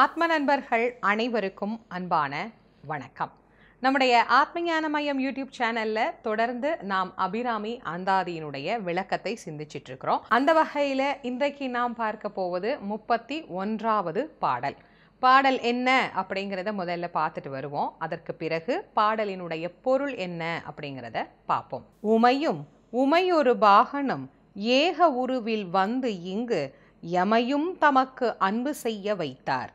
ஆத்ம நண்பர்கள் அனைவருக்கும் அன்பான வணக்கம் நம்முடைய ஆத்மஞான மையம் யூடியூப் சேனல்ல தொடர்ந்து நாம் அபிராமி அந்தாதியினுடைய விளக்கத்தை சிந்திச்சிட்டு இருக்கிறோம் அந்த வகையில் இன்றைக்கு நாம் பார்க்க போவது முப்பத்தி ஒன்றாவது பாடல் பாடல் என்ன அப்படிங்கிறத முதல்ல பார்த்துட்டு வருவோம் அதற்கு பிறகு பாடலினுடைய பொருள் என்ன அப்படிங்கிறத பார்ப்போம் உமையும் உமையொரு பாகனும் ஏக உருவில் வந்து இங்கு எமையும் தமக்கு அன்பு செய்ய வைத்தார்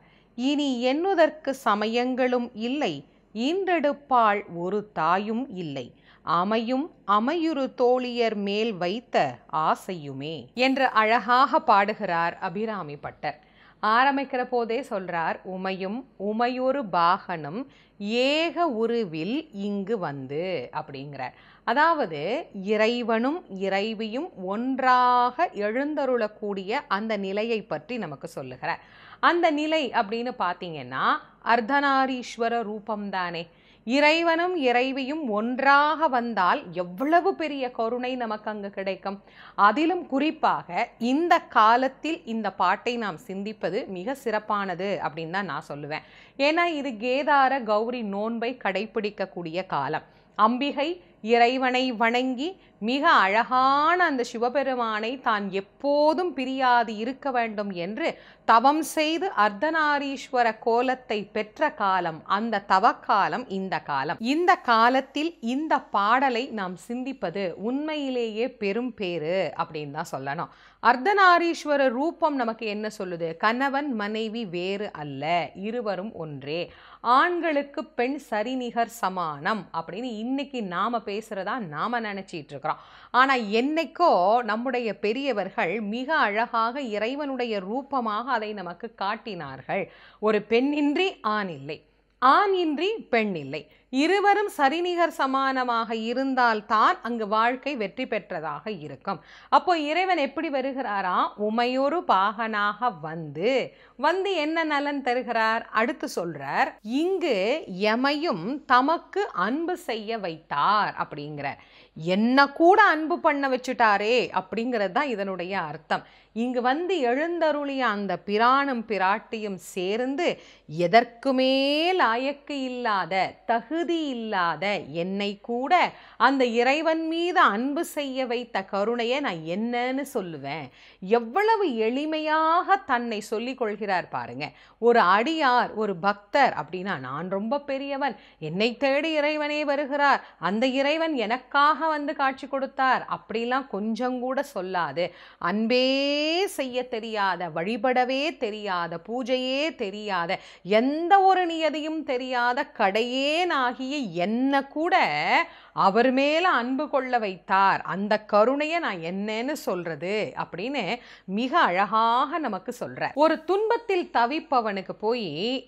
இனி என்னுதற்கு சமயங்களும் இல்லை இன்றெடுப்பாள் ஒரு தாயும் இல்லை அமையும் அமையுறு தோழியர் மேல் வைத்த ஆசையுமே என்று அழகாக பாடுகிறார் அபிராமி பட்டர் ஆரம்பிக்கிற போதே சொல்றார் உமையும் உமையொரு பாகனும் ஏக உருவில் இங்கு வந்து அப்படிங்கிறார் அதாவது இறைவனும் இறைவியும் ஒன்றாக எழுந்தருளக்கூடிய அந்த நிலையை பற்றி நமக்கு சொல்லுகிறார் அந்த நிலை அப்படின்னு பார்த்தீங்கன்னா அர்த்தநாரீஸ்வர ரூபம்தானே இறைவனும் இறைவியும் ஒன்றாக வந்தால் எவ்வளவு பெரிய கருணை நமக்கு அங்கு கிடைக்கும் அதிலும் குறிப்பாக இந்த காலத்தில் இந்த பாட்டை நாம் சிந்திப்பது மிக சிறப்பானது அப்படின்னு தான் நான் சொல்லுவேன் ஏன்னா இது கேதார கௌரி நோன்பை கடைபிடிக்கக்கூடிய காலம் அம்பிகை இறைவனை வணங்கி மிக அழகான அந்த சிவபெருமானை தான் எப்போதும் பிரியாது இருக்க வேண்டும் என்று தவம் செய்து அர்த்தநாரீஸ்வர கோலத்தை பெற்ற காலம் அந்த தவக்காலம் இந்த காலம் இந்த காலத்தில் இந்த பாடலை நாம் சிந்திப்பது உண்மையிலேயே பெரும் பேரு அப்படின்னு தான் சொல்லணும் அர்த்தநாரீஸ்வர ரூபம் நமக்கு என்ன சொல்லுது கணவன் மனைவி வேறு அல்ல இருவரும் ஒன்றே ஆண்களுக்கு பெண் சரிநிகர் சமானம் அப்படின்னு இன்னைக்கு நாம் பேசுகிறதா நாம் நினச்சிட்ருக்குறோம் இருக்கிறோம் ஆனால் என்னைக்கோ நம்முடைய பெரியவர்கள் மிக அழகாக இறைவனுடைய ரூபமாக அதை நமக்கு காட்டினார்கள் ஒரு பெண்ணின்றி ஆண் இல்லை ஆண் இன்றி பெண் இல்லை இருவரும் சரிநிகர் சமானமாக இருந்தால் தான் அங்கு வாழ்க்கை வெற்றி பெற்றதாக இருக்கும் அப்போ இறைவன் எப்படி வருகிறாரா உமையொரு பாகனாக வந்து வந்து என்ன நலன் தருகிறார் அடுத்து சொல்றார் இங்கு எமையும் தமக்கு அன்பு செய்ய வைத்தார் அப்படிங்கிறார் என்ன கூட அன்பு பண்ண வச்சுட்டாரே அப்படிங்கிறது தான் இதனுடைய அர்த்தம் இங்கு வந்து எழுந்தருளிய அந்த பிராணும் பிராட்டியும் சேர்ந்து எதற்குமே லாயக்கு இல்லாத தகு இல்லாத என்னை கூட அந்த இறைவன் மீது அன்பு செய்ய வைத்த கருணையை நான் என்னன்னு சொல்லுவேன் எவ்வளவு எளிமையாக தன்னை சொல்லிக் கொள்கிறார் பாருங்க ஒரு அடியார் ஒரு பக்தர் அப்படின்னா நான் ரொம்ப பெரியவன் என்னை தேடி இறைவனே வருகிறார் அந்த இறைவன் எனக்காக வந்து காட்சி கொடுத்தார் அப்படிலாம் கொஞ்சம் கூட சொல்லாது அன்பே செய்ய தெரியாத வழிபடவே தெரியாத பூஜையே தெரியாத எந்த ஒரு நியதியும் தெரியாத கடையே நான் ஆகிய என்னை கூட அவர் மேலே அன்பு கொள்ள வைத்தார் அந்த கருணையை நான் என்னன்னு சொல்றது அப்படின்னு மிக அழகாக நமக்கு சொல்ற ஒரு துன்பத்தில் தவிப்பவனுக்கு போய்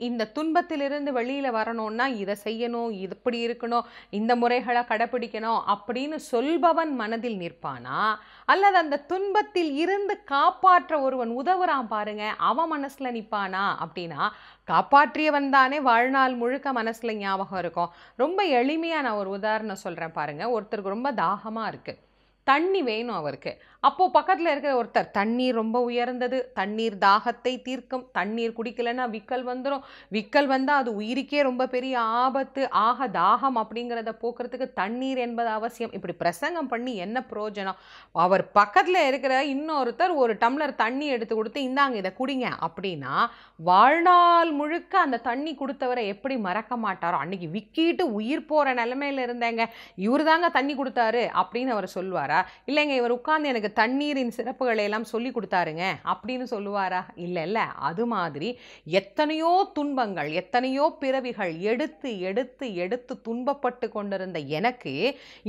இந்த துன்பத்திலிருந்து வெளியில வரணும்னா இதை செய்யணும் இப்படி இருக்கணும் இந்த முறைகளை கடைபிடிக்கணும் அப்படின்னு சொல்பவன் மனதில் நிற்பானா அல்லது அந்த துன்பத்தில் இருந்து காப்பாற்ற ஒருவன் உதவுறான் பாருங்க அவன் மனசுல நிற்பானா அப்படின்னா காப்பாற்றியவன் தானே வாழ்நாள் முழுக்க மனசுல ஞாபகம் இருக்கும் ரொம்ப எளிமையா நான் ஒரு உதாரணம் சொல்றேன் சொல்கிறேன் பாருங்கள் ஒருத்தருக்கு ரொம்ப தாகமாக இருக்குது தண்ணி வேணும் அவருக்கு அப்போது பக்கத்தில் இருக்கிற ஒருத்தர் தண்ணீர் ரொம்ப உயர்ந்தது தண்ணீர் தாகத்தை தீர்க்கும் தண்ணீர் குடிக்கலைன்னா விக்கல் வந்துடும் விக்கல் வந்தால் அது உயிருக்கே ரொம்ப பெரிய ஆபத்து ஆக தாகம் அப்படிங்கிறத போக்குறதுக்கு தண்ணீர் என்பது அவசியம் இப்படி பிரசங்கம் பண்ணி என்ன பிரயோஜனம் அவர் பக்கத்தில் இருக்கிற இன்னொருத்தர் ஒரு டம்ளர் தண்ணி எடுத்து கொடுத்து இந்தாங்க இதை குடிங்க அப்படின்னா வாழ்நாள் முழுக்க அந்த தண்ணி கொடுத்தவரை எப்படி மறக்க மாட்டாரோ அன்றைக்கி விக்கிட்டு உயிர் போகிற நிலமையில இருந்தேங்க இவர் தாங்க தண்ணி கொடுத்தாரு அப்படின்னு அவர் சொல்லுவாரா சொல்லுவாரா இல்லைங்க இவர் உட்கார்ந்து எனக்கு தண்ணீரின் சிறப்புகளை எல்லாம் சொல்லி கொடுத்தாருங்க அப்படின்னு சொல்லுவாரா இல்லை இல்லை அது மாதிரி எத்தனையோ துன்பங்கள் எத்தனையோ பிறவிகள் எடுத்து எடுத்து எடுத்து துன்பப்பட்டு கொண்டிருந்த எனக்கு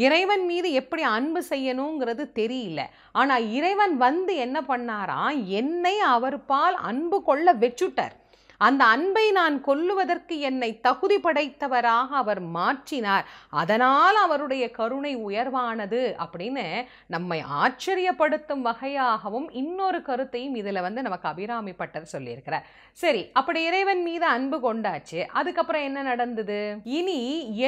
இறைவன் மீது எப்படி அன்பு செய்யணுங்கிறது தெரியல ஆனால் இறைவன் வந்து என்ன பண்ணாராம் என்னை அவர் பால் அன்பு கொள்ள வச்சுட்டார் அந்த அன்பை நான் கொல்லுவதற்கு என்னை தகுதி படைத்தவராக அவர் மாற்றினார் அதனால் அவருடைய கருணை உயர்வானது அப்படின்னு நம்மை ஆச்சரியப்படுத்தும் வகையாகவும் இன்னொரு கருத்தையும் இதில் வந்து நமக்கு அபிராமிப்பட்டது சொல்லியிருக்கிறார் சரி அப்படி இறைவன் மீது அன்பு கொண்டாச்சு அதுக்கப்புறம் என்ன நடந்தது இனி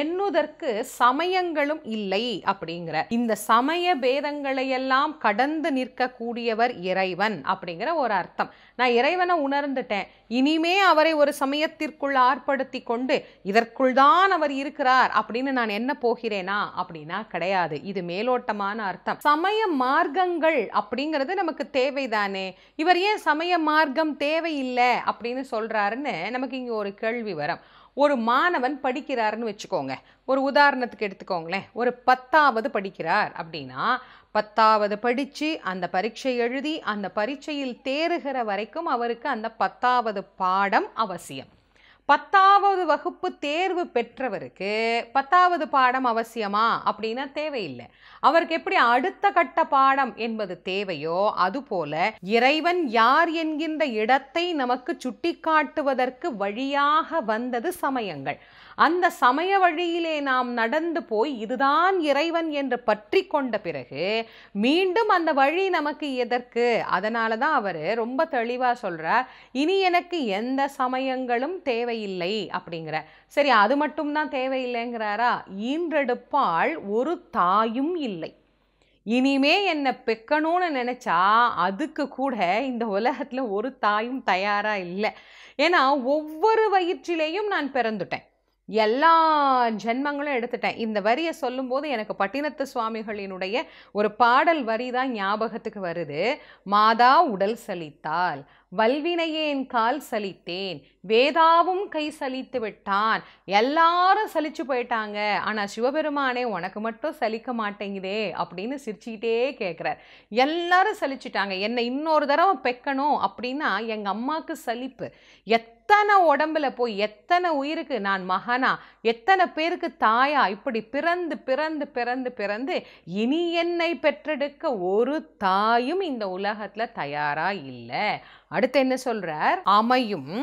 எண்ணுதற்கு சமயங்களும் இல்லை அப்படிங்கிற இந்த சமய பேதங்களை எல்லாம் கடந்து நிற்கக்கூடியவர் இறைவன் அப்படிங்கிற ஒரு அர்த்தம் நான் இறைவனை உணர்ந்துட்டேன் இனிமே அவரை ஒரு சமயத்திற்குள் ஆர்ப்படுத்தி கொண்டு இதற்குள்தான் அவர் இருக்கிறார் அப்படின்னு நான் என்ன போகிறேனா அப்படின்னா கிடையாது இது மேலோட்டமான அர்த்தம் சமய மார்க்கங்கள் அப்படிங்கிறது நமக்கு தேவைதானே இவர் ஏன் சமய மார்க்கம் தேவையில்லை அப்படின்னு சொல்றாருன்னு நமக்கு இங்கே ஒரு கேள்வி வரும் ஒரு மாணவன் படிக்கிறாருன்னு வச்சுக்கோங்க ஒரு உதாரணத்துக்கு எடுத்துக்கோங்களேன் ஒரு பத்தாவது படிக்கிறார் அப்படின்னா பத்தாவது படித்து அந்த பரீட்சை எழுதி அந்த பரீட்சையில் தேறுகிற வரைக்கும் அவருக்கு அந்த பத்தாவது பாடம் அவசியம் பத்தாவது வகுப்பு தேர்வு பெற்றவருக்கு பத்தாவது பாடம் அவசியமா அப்படின்னா தேவையில்லை அவருக்கு எப்படி அடுத்த கட்ட பாடம் என்பது தேவையோ அதுபோல இறைவன் யார் என்கின்ற இடத்தை நமக்கு சுட்டிக்காட்டுவதற்கு வழியாக வந்தது சமயங்கள் அந்த சமய வழியிலே நாம் நடந்து போய் இதுதான் இறைவன் என்று பற்றி கொண்ட பிறகு மீண்டும் அந்த வழி நமக்கு எதற்கு அதனால தான் அவர் ரொம்ப தெளிவாக சொல்கிறார் இனி எனக்கு எந்த சமயங்களும் தேவையில்லை அப்படிங்கிற சரி அது மட்டும்தான் தேவையில்லைங்கிறாரா ஈன்றெடுப்பால் ஒரு தாயும் இல்லை இனிமே என்னை பெக்கணும்னு நினச்சா அதுக்கு கூட இந்த உலகத்தில் ஒரு தாயும் தயாராக இல்லை ஏன்னா ஒவ்வொரு வயிற்றிலேயும் நான் பிறந்துட்டேன் எல்லா ஜென்மங்களும் எடுத்துட்டேன் இந்த வரியை சொல்லும்போது எனக்கு பட்டினத்து சுவாமிகளினுடைய ஒரு பாடல் வரி தான் ஞாபகத்துக்கு வருது மாதா உடல் சலித்தால் வல்வினையேன் கால் சலித்தேன் வேதாவும் கை சலித்து விட்டான் எல்லாரும் சலிச்சு போயிட்டாங்க ஆனால் சிவபெருமானே உனக்கு மட்டும் சலிக்க மாட்டேங்குதே அப்படின்னு சிரிச்சுக்கிட்டே கேட்குறார் எல்லாரும் சலிச்சிட்டாங்க என்னை இன்னொரு தடவை பெக்கணும் அப்படின்னா எங்கள் அம்மாவுக்கு சலிப்பு எத்தனை உடம்புல போய் எத்தனை உயிருக்கு நான் மகனா எத்தனை பேருக்கு தாயா இப்படி பிறந்து பிறந்து பிறந்து பிறந்து இனி என்னை பெற்றெடுக்க ஒரு தாயும் இந்த உலகத்தில் தயாராக இல்லை அடுத்து என்ன சொல்றார் அமையும்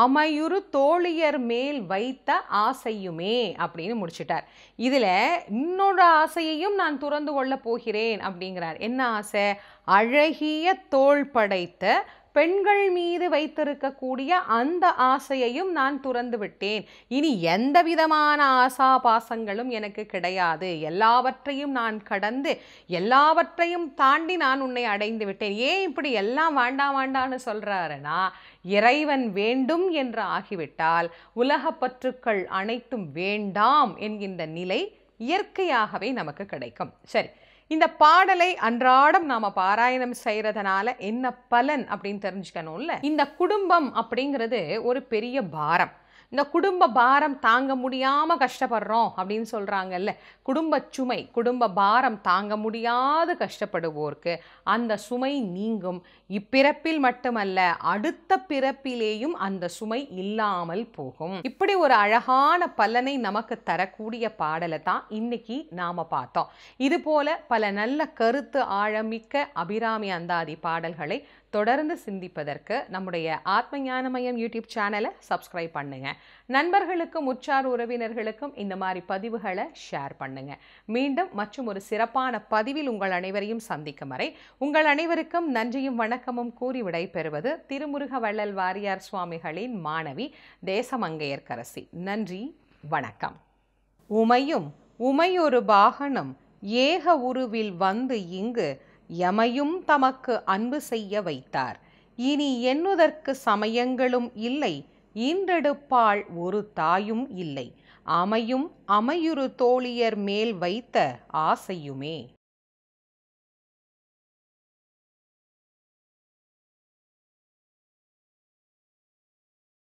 அமையுறு தோழியர் மேல் வைத்த ஆசையுமே அப்படின்னு முடிச்சிட்டார் இதில் இன்னொரு ஆசையையும் நான் துறந்து கொள்ளப் போகிறேன் அப்படிங்கிறார் என்ன ஆசை அழகிய தோல் படைத்த பெண்கள் மீது வைத்திருக்கக்கூடிய அந்த ஆசையையும் நான் துறந்து விட்டேன் இனி எந்த விதமான ஆசா பாசங்களும் எனக்கு கிடையாது எல்லாவற்றையும் நான் கடந்து எல்லாவற்றையும் தாண்டி நான் உன்னை அடைந்து விட்டேன் ஏன் இப்படி எல்லாம் வேண்டாம் வேண்டான்னு சொல்கிறாருன்னா இறைவன் வேண்டும் என்று ஆகிவிட்டால் உலக பற்றுக்கள் அனைத்தும் வேண்டாம் என்கின்ற நிலை இயற்கையாகவே நமக்கு கிடைக்கும் சரி இந்த பாடலை அன்றாடம் நாம பாராயணம் செய்யறதுனால என்ன பலன் அப்படின்னு தெரிஞ்சுக்கணும்ல இந்த குடும்பம் அப்படிங்கிறது ஒரு பெரிய பாரம் இந்த குடும்ப பாரம் தாங்க முடியாமல் கஷ்டப்படுறோம் அப்படின்னு சொல்கிறாங்கல்ல குடும்ப சுமை குடும்ப பாரம் தாங்க முடியாது கஷ்டப்படுவோருக்கு அந்த சுமை நீங்கும் இப்பிறப்பில் மட்டுமல்ல அடுத்த பிறப்பிலேயும் அந்த சுமை இல்லாமல் போகும் இப்படி ஒரு அழகான பலனை நமக்கு தரக்கூடிய பாடலை தான் இன்னைக்கு நாம் பார்த்தோம் இது போல பல நல்ல கருத்து ஆழமிக்க அபிராமி அந்தாதி பாடல்களை தொடர்ந்து சிந்திப்பதற்கு நம்முடைய ஆத்ம ஞானமயம் யூடியூப் சேனலை சப்ஸ்கிரைப் பண்ணுங்கள் நண்பர்களுக்கும் உற்றார் உறவினர்களுக்கும் இந்த மாதிரி பதிவுகளை ஷேர் பண்ணுங்கள் மீண்டும் மற்றும் ஒரு சிறப்பான பதிவில் உங்கள் அனைவரையும் சந்திக்கும் வரை உங்கள் அனைவருக்கும் நன்றியும் வணக்கமும் கூறி விடைபெறுவது திருமுருக வள்ளல் வாரியார் சுவாமிகளின் மாணவி தேசமங்கையர்கரசி நன்றி வணக்கம் உமையும் உமையொரு பாகனம் ஏக உருவில் வந்து இங்கு எமையும் தமக்கு அன்பு செய்ய வைத்தார் இனி எண்ணுதற்கு சமயங்களும் இல்லை ஈன்றெடுப்பாள் ஒரு தாயும் இல்லை அமையும் அமையுறு தோழியர் மேல் வைத்த ஆசையுமே